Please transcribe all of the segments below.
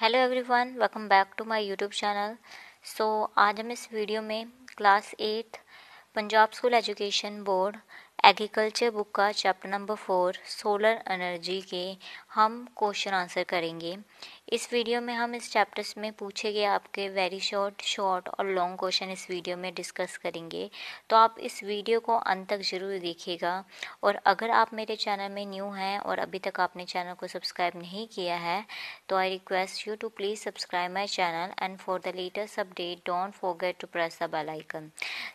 hello everyone welcome back to my YouTube channel so आज हम इस वीडियो में class eight Punjab school education board agriculture book का chapter number four solar energy के हम क्वेश्चन आंसर करेंगे इस वीडियो में हम इस चैप्टर्स में पूछे गए आपके वेरी शॉर्ट शॉर्ट और लॉन्ग क्वेश्चन इस वीडियो में डिस्कस करेंगे तो आप इस वीडियो को अंत तक ज़रूर देखिएगा और अगर आप मेरे चैनल में न्यू हैं और अभी तक आपने चैनल को सब्सक्राइब नहीं किया है तो I request you to please subscribe my channel and for the latest update don't forget to press the bell icon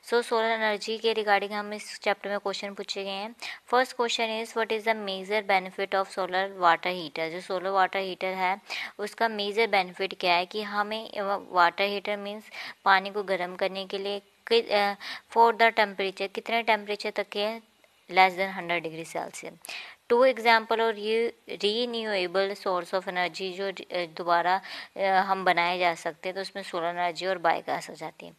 so solar energy के रिगार्डिंग हम इस चैप्टर में क्वेश्चन पूछे गए हैं first question is what is the major benefit of solar water heater जो solar water heater है उसका मेजर बेनिफिट क्या है कि हमें वाटर हीटर मीन्स पानी को गर्म करने के लिए फॉर द टेम्परेचर कितने टेम्परेचर तक के less than hundred degree Celsius two example और ये रीन्यूएबल सोर्स ऑफ एनर्जी जो दोबारा हम बनाए जा सकते हैं तो उसमें सोलर एनर्जी और बायोगैस हो जाती है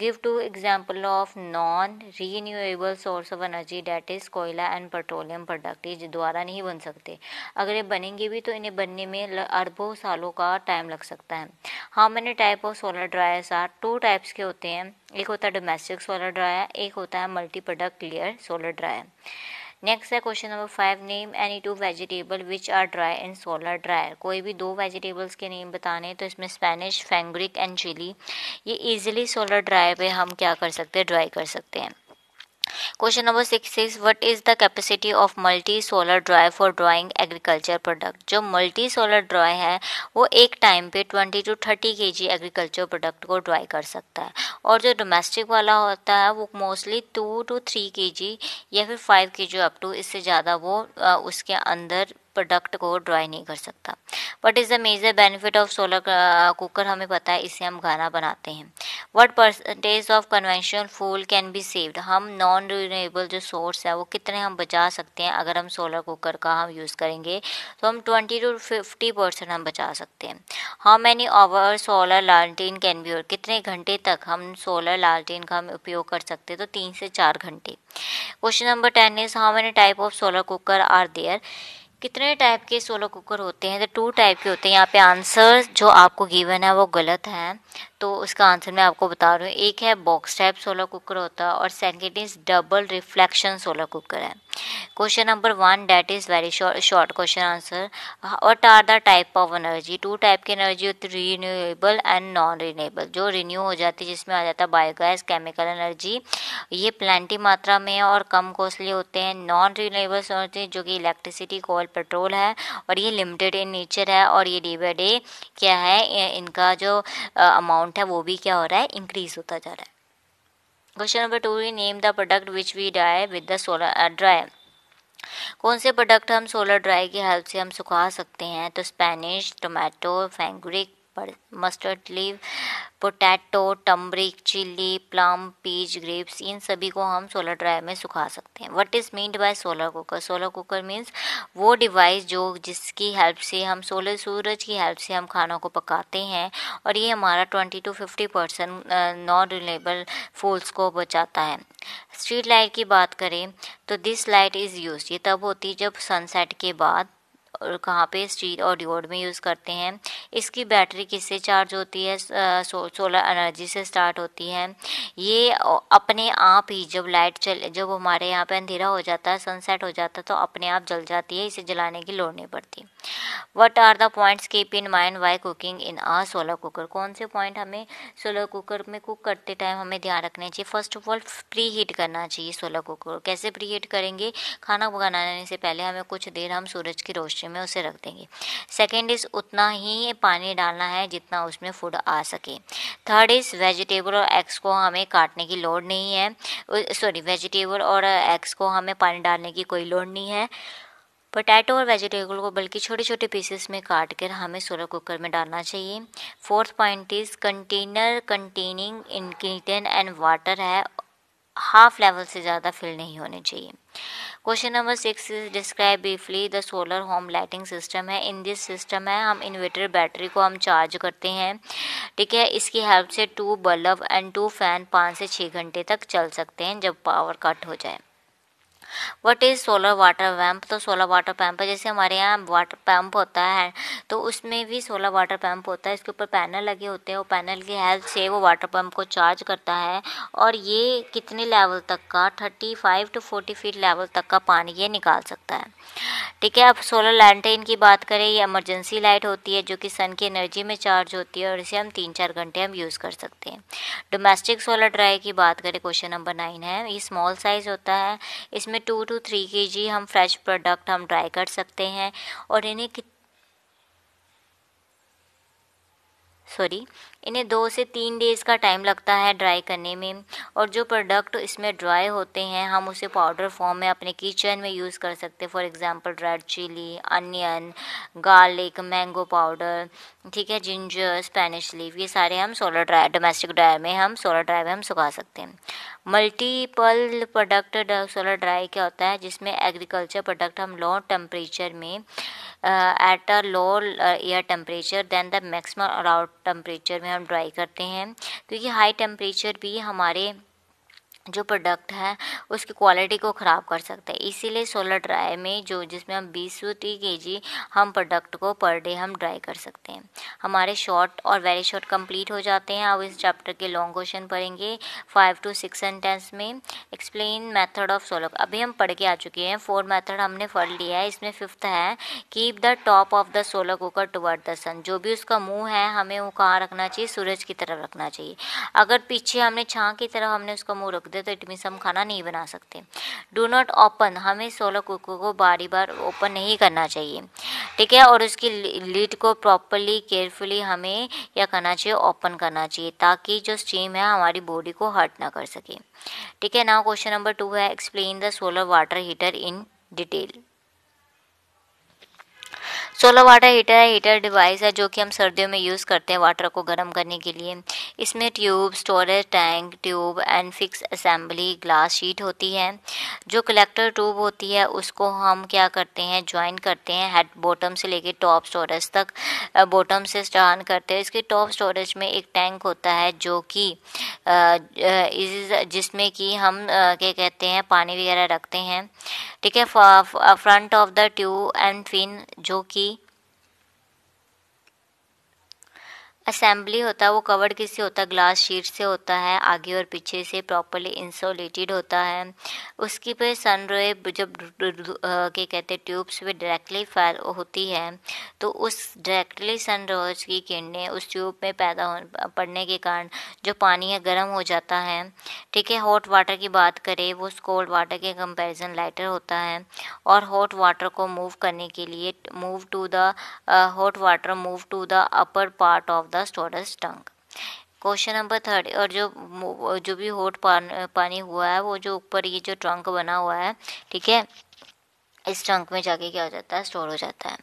give two example of non renewable source of energy that is कोयला एंड पेट्रोलियम प्रोडक्ट ये दोबारा नहीं बन सकते अगर ये बनेंगे भी तो इन्हें बनने में अरबों सालों का टाइम लग सकता है how many type of solar dryers are two types के होते हैं एक होता है डोमेस्टिक सोलर ड्रायर एक होता है multi product clear solar dryer next है question number five name any two vegetable which are dry and solar dryer कोई भी दो वेजिटेबल्स के नेम बताने तो इसमें स्पेनिश फेंग्रिक एंड चिली ये इजिली सोलर ड्रायर पे हम क्या कर सकते हैं ड्राई कर सकते हैं question number six six what is the capacity of multi solar dry for drying agriculture product जो मल्टी सोलर ड्राई है वो एक टाइम पे twenty to thirty K G agriculture product को ड्राई कर सकता है और जो डोमेस्टिक वाला होता है वो मोस्टली टू टू थ्री के जी या फिर फाइव के जी अप टू इससे ज़्यादा वो उसके अंदर प्रोडक्ट को ड्राई नहीं कर सकता what is the major benefit of solar cooker हमें पता है इससे हम खाना बनाते हैं what percentage of conventional fuel can be saved हम नॉन रिन्यूएबल जो सोर्स है वो कितने हम बचा सकते हैं अगर हम सोलर कुकर का हम यूज़ करेंगे तो हम ट्वेंटी टू फिफ्टी परसेंट हम बचा सकते हैं हाउ मैनी आवर सोलर लालटेन कैन बी और कितने घंटे तक हम सोलर लालटेन का हम उपयोग कर सकते हैं तो तीन से चार घंटे question number ten is how many type of solar cooker are there कितने टाइप के सोलो कुकर होते हैं तो टू टाइप के होते हैं यहाँ पे आंसर जो आपको गिवन है वो गलत है तो उसका आंसर मैं आपको बता रही हूँ एक है बॉक्स टाइप सोलर कुकर होता है और second is double reflection solar cooker है question number one that is very short question answer what are the type of energy two type की एनर्जी होती है रीन्यूएबल एंड नॉन रीनेबल जो renew हो जाती है जिसमें आ जाता है बायोगैस केमिकल एनर्जी ये प्लान्टी मात्रा में और कम कॉस्टली होते हैं नॉन रीनेबल होते हैं जो कि इलेक्ट्रिसिटी कोल पेट्रोल है और ये लिमिटेड इन नेचर है और ये डे बाई डे क्या है इनका जो अमाउंट अमाउंट है वो भी क्या हो रहा है इंक्रीज होता जा रहा है question number two we name the product which we dry with the solar dry कौन से प्रोडक्ट हम सोलर ड्राई की हेल्प से हम सुखा सकते हैं तो spinach tomato fenugreek mustard leave potato turmeric chilli plum peas grapes इन सभी को हम सोलर ड्रायर में सुखा सकते हैं what is meant by solar cooker solar cooker means वो डिवाइस जो जिसकी हेल्प से हम सोलर सूरज की हेल्प से हम खानों को पकाते हैं और ये हमारा twenty to fifty percent non renewable fuels को बचाता है स्ट्रीट लाइट की बात करें तो दिस लाइट इज़ यूज ये तब होती है जब सनसेट के बाद कहाँ पे स्टील और डिओड में यूज़ करते हैं इसकी बैटरी किससे चार्ज होती है सो, सोलर एनर्जी से स्टार्ट होती है ये अपने आप ही जब लाइट चल जब हमारे यहाँ पे अंधेरा हो जाता है सनसेट हो जाता है तो अपने आप जल जाती है इसे जलाने की लोड़ नहीं पड़ती what are the points keep in mind why cooking in a solar cooker कौन से पॉइंट हमें सोलर कुकर में कुक करते टाइम हमें ध्यान रखना चाहिए first of all preheat करना चाहिए सोलर कुकर कैसे प्री हीट करेंगे खाना बनाने से पहले हमें कुछ देर हम सूरज की रोशनी में उसे रख देंगे सेकेंड इज़ उतना ही पानी डालना है जितना उसमें फूड आ सके थर्ड इज़ वेजिटेबल और एग्स को हमें काटने की लोड नहीं है सॉरी वेजिटेबल और एग्स को हमें पानी डालने की कोई लोड नहीं है पोटैटो और वेजिटेबल को बल्कि छोटे छोटे पीसेस में काट कर हमें सोलर कुकर में डालना चाहिए fourth point is container containing ingredient and water है हाफ लेवल से ज़्यादा फिल नहीं होने चाहिए question number six is describe briefly the solar home lighting system है इन दिस सिस्टम है हम इन्वर्टर बैटरी को हम चार्ज करते हैं ठीक है इसकी हेल्प से two bulb and two fan पाँच से छः घंटे तक चल सकते हैं जब पावर कट हो जाए what is solar water pump तो सोलर वाटर पम्प है जैसे हमारे यहाँ वाटर पम्प होता है तो उसमें भी सोलर वाटर पंप होता है इसके ऊपर पैनल लगे होते हैं वो पैनल की हेल्प से वो वाटर पम्प को चार्ज करता है और ये कितने लेवल तक का thirty five to forty feet level तक का पानी ये निकाल सकता है ठीक है अब सोलर लैंटेन की बात करें ये एमरजेंसी लाइट होती है जो कि सन की एनर्जी में चार्ज होती है और इसे हम तीन चार घंटे हम यूज़ कर सकते हैं डोमेस्टिक सोलर ड्राई की बात करें क्वेश्चन नंबर नाइन है ये स्मॉल साइज़ होता है इसमें टू टू थ्री के जी हम फ्रेश प्रोडक्ट हम ड्राई कर सकते हैं और इन्हें कित सॉरी इन्हें दो से तीन डेज़ का टाइम लगता है ड्राई करने में और जो प्रोडक्ट इसमें ड्राई होते हैं हम उसे पाउडर फॉर्म में अपने किचन में यूज़ कर सकते हैं for example red chilli onion garlic mango powder ठीक है जिंजर स्पेनिश लीफ ये सारे हम सोलर ड्राई डोमेस्टिक ड्राई में हम सोलर ड्राई में हम सुखा सकते हैं मल्टीपल प्रोडक्ट सोलर ड्राई क्या होता है जिसमें एग्रीकल्चर प्रोडक्ट हम लो टेम्परेचर में uh, at a low uh, air temperature than the maximum allowed temperature में हम dry करते हैं क्योंकि high temperature भी हमारे जो प्रोडक्ट है उसकी क्वालिटी को ख़राब कर सकता है इसीलिए सोलर ड्राई में जो जिसमें हम बीस सौ तीस के हम प्रोडक्ट को पर डे हम ड्राई कर सकते हैं हमारे शॉर्ट और वेरी शॉर्ट कंप्लीट हो जाते हैं अब इस चैप्टर के लॉन्ग क्वेश्चन पढ़ेंगे फाइव टू सिक्स सेंटेंस में एक्सप्लेन मेथड ऑफ सोलर अभी हम पढ़ के आ चुके हैं फोर मैथड हमने पढ़ लिया है इसमें फिफ्थ है keep the top of the solar cooker toward the sun जो भी उसका मुँह है हमें वो कहाँ रखना चाहिए सूरज की तरफ रखना चाहिए अगर पीछे हमने छाँ की तरफ हमने उसका मुँह रख सकते तो इट मीन्स हम खाना नहीं बना सकते डू नॉट ओपन हमें सोलह कुकर को बारी बार ओपन नहीं करना चाहिए ठीक है और उसकी लीड को प्रॉपरली केयरफुली हमें क्या करना चाहिए ओपन करना चाहिए ताकि जो स्टीम है हमारी बॉडी को हर्ट ना कर सके ठीक है ना क्वेश्चन नंबर टू है explain the solar water heater in detail solar water heater है हीटर डिवाइस है जो कि हम सर्दियों में यूज़ करते हैं वाटर को गर्म करने के लिए इसमें tube storage tank tube and fix assembly glass sheet होती है जो कलेक्टर ट्यूब होती है उसको हम क्या करते हैं ज्वाइन करते हैं हेड बॉटम से लेके टॉप स्टोरेज तक बॉटम से स्टार्न करते हैं इसके टॉप स्टोरेज में एक टैंक होता है जो कि जिसमें कि हम क्या कहते हैं पानी वगैरह रखते हैं ठीक है front of the tube and fin जो कि असेंबली होता है वो कवर्ड किससे होता है ग्लास शीट से होता है आगे और पीछे से प्रॉपरली इंसोलेटेड होता है उसकी पे सन रोए जब के कहते ट्यूब्स पे डायरेक्टली फैल होती है तो उस डायरेक्टली सन रोज की किरणें उस ट्यूब में पैदा हो पड़ने के कारण जो पानी है गर्म हो जाता है ठीक है हॉट वाटर की बात करें वो कोल्ड वाटर के कंपेरिजन लाइटर होता है और हॉट वाटर को मूव करने के लिए move to the hot water move to the upper part of the storage tank question number third और जो जो भी होट पान, पानी हुआ है वो जो ऊपर ये जो ट्रंक बना हुआ है ठीक है इस ट्रंक में जाके क्या हो जाता है स्टोर हो जाता है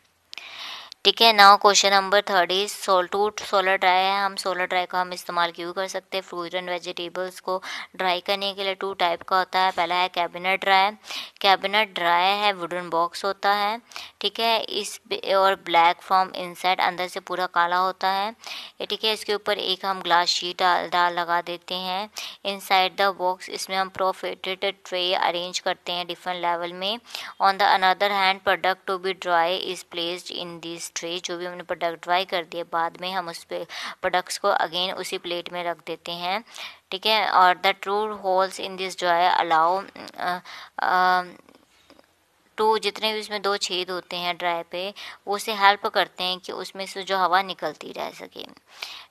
ठीक है now question number third is to solar dry है हम सोलर ड्राई को हम इस्तेमाल क्यों कर सकते हैं फ्रूट एंड वेजिटेबल्स को ड्राई करने के लिए टू टाइप का होता है पहला है कैबिनेट ड्राई कैबिनेट ड्राई है वुडन बॉक्स होता है ठीक है इस और ब्लैक फॉर्म इनसाइड अंदर से पूरा काला होता है ठीक है इसके ऊपर एक हम ग्लास शीट डाल डाल लगा देते हैं इन द बॉक्स इसमें हम प्रोफेटेड ट्रे अरेंज करते हैं डिफरेंट लेवल में on the another hand product to be dry is placed in this tray जो भी हमने प्रोडक्ट ड्राई कर दिया बाद में हम उस पर प्रोडक्ट्स को अगेन उसी प्लेट में रख देते हैं ठीक है और the true holes in this dry allow to जितने भी उसमें दो छेद होते हैं ड्राई पे वो उसे हेल्प करते हैं कि उसमें से जो हवा निकलती रह सके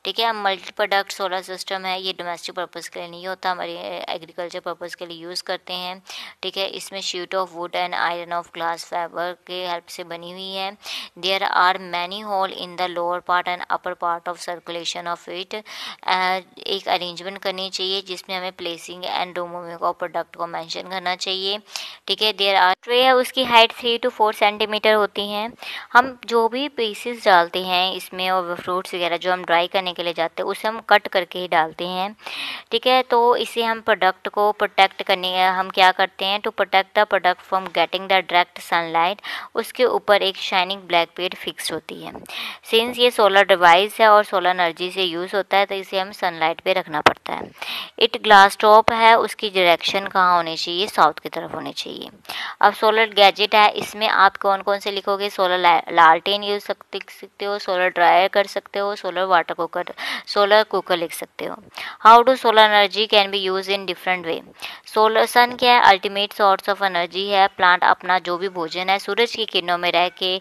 ठीक है मल्टी प्रोडक्ट सोलर सिस्टम है ये डोमेस्टिक पर्पज़ के लिए नहीं होता हमारे एग्रीकल्चर पर्पज़ के लिए यूज़ करते हैं ठीक है इसमें sheet of wood and iron of glass fibre के हेल्प से बनी हुई है there are many hole in the lower part and upper part of circulation of it एक अरेंजमेंट करनी चाहिए जिसमें हमें placing and removing of product को मैंशन करना चाहिए ठीक है देयर आर ट्रे है उसकी height three two four centimetre होती हैं हम जो भी पीसेस डालते हैं इसमें और फ्रूट्स वगैरह जो हम ड्राई करने करने के लिए जाते हैं उसे हम कट करके ही डालते हैं ठीक है तो इसे हम प्रोडक्ट को प्रोटेक्ट करने हम क्या करते हैं to protect the product from getting the direct sunlight उसके ऊपर एक शाइनिंग ब्लैक पेड फिक्स होती है सिंस ये सोलर डिवाइस है और सोलर एनर्जी से यूज़ होता है तो इसे हम सनलाइट पे रखना पड़ता है इट ग्लास टॉप है उसकी डायरेक्शन कहाँ होनी चाहिए साउथ की तरफ होनी चाहिए अब सोलर गैजेट है इसमें आप कौन कौन से लिखोगे सोलर लालटेन यूज़ सकते हो सोलर ड्रायर कर सकते हो सोलर वाटर कुकर कर सोलर कुकर लिख सकते हो how do solar energy can be use in different way solar sun क्या है अल्टीमेट सोर्स ऑफ एनर्जी है प्लांट अपना जो भी भोजन है सूरज की किरणों में रह के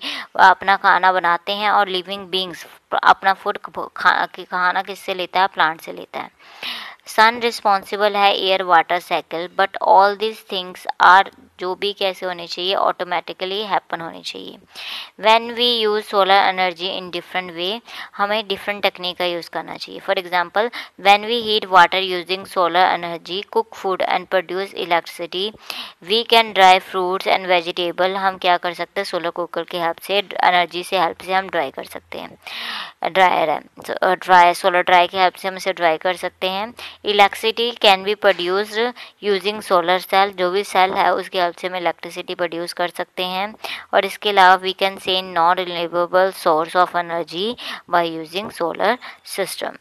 अपना खाना बनाते हैं और लिविंग बींग्स अपना फूड खाना खाना किससे लेता है प्लांट से लेता है सन रिस्पॉन्सिबल है air water cycle but all these things are जो भी कैसे होने चाहिए ऑटोमेटिकली हैपन होने चाहिए when we use solar energy in different way हमें डिफरेंट टेक्निक का यूज़ करना चाहिए for example when we heat water using solar energy cook food and produce electricity we can dry fruits and vegetable हम क्या कर सकते हैं solar cooker के हेल्प से एनर्जी से हेल्प से हम ड्राई कर सकते हैं ड्रायर है तो ड्राई सोलर ड्राई के हेल्प से हम इसे ड्राई कर सकते हैं electricity can be produce using solar cell जो भी सेल है उसके हेल्प से हम इलेक्ट्रिसिटी प्रोड्यूस कर सकते हैं और इसके अलावा we can save non renewable source of energy by using solar system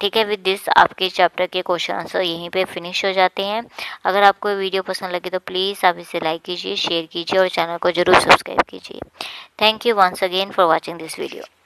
ठीक है विद दिस आपके चैप्टर के क्वेश्चन आंसर यहीं पे फिनिश हो जाते हैं अगर आपको वीडियो पसंद लगे तो प्लीज़ आप इसे लाइक कीजिए शेयर कीजिए और चैनल को जरूर सब्सक्राइब कीजिए thank you once again for watching this video